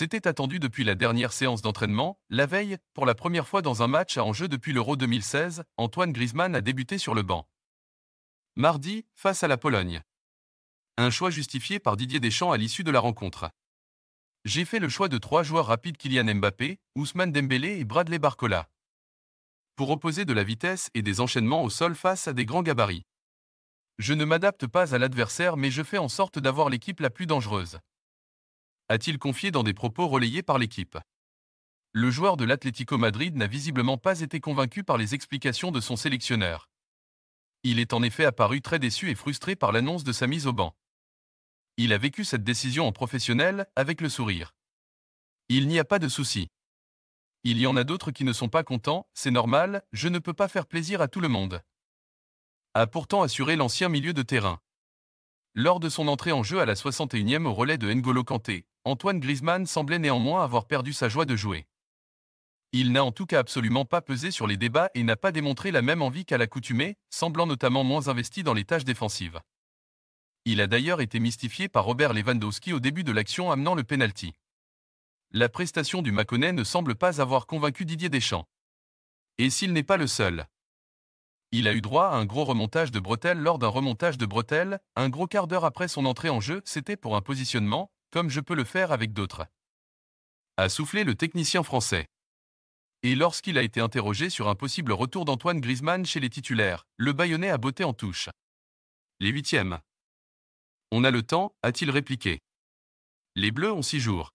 C'était attendu depuis la dernière séance d'entraînement. La veille, pour la première fois dans un match à enjeu depuis l'Euro 2016, Antoine Griezmann a débuté sur le banc. Mardi, face à la Pologne. Un choix justifié par Didier Deschamps à l'issue de la rencontre. J'ai fait le choix de trois joueurs rapides Kylian Mbappé, Ousmane Dembélé et Bradley Barcola. Pour opposer de la vitesse et des enchaînements au sol face à des grands gabarits. Je ne m'adapte pas à l'adversaire mais je fais en sorte d'avoir l'équipe la plus dangereuse a-t-il confié dans des propos relayés par l'équipe. Le joueur de l'Atlético Madrid n'a visiblement pas été convaincu par les explications de son sélectionneur. Il est en effet apparu très déçu et frustré par l'annonce de sa mise au banc. Il a vécu cette décision en professionnel avec le sourire. Il n'y a pas de souci. Il y en a d'autres qui ne sont pas contents, c'est normal, je ne peux pas faire plaisir à tout le monde. A pourtant assuré l'ancien milieu de terrain. Lors de son entrée en jeu à la 61e au relais de N'Golo Kanté, Antoine Griezmann semblait néanmoins avoir perdu sa joie de jouer. Il n'a en tout cas absolument pas pesé sur les débats et n'a pas démontré la même envie qu'à l'accoutumée, semblant notamment moins investi dans les tâches défensives. Il a d'ailleurs été mystifié par Robert Lewandowski au début de l'action amenant le penalty. La prestation du Mâconnais ne semble pas avoir convaincu Didier Deschamps. Et s'il n'est pas le seul. Il a eu droit à un gros remontage de bretelles lors d'un remontage de bretelles, un gros quart d'heure après son entrée en jeu, c'était pour un positionnement, comme je peux le faire avec d'autres. A soufflé le technicien français. Et lorsqu'il a été interrogé sur un possible retour d'Antoine Griezmann chez les titulaires, le baïonnet a botté en touche. Les huitièmes. On a le temps, a-t-il répliqué. Les Bleus ont six jours.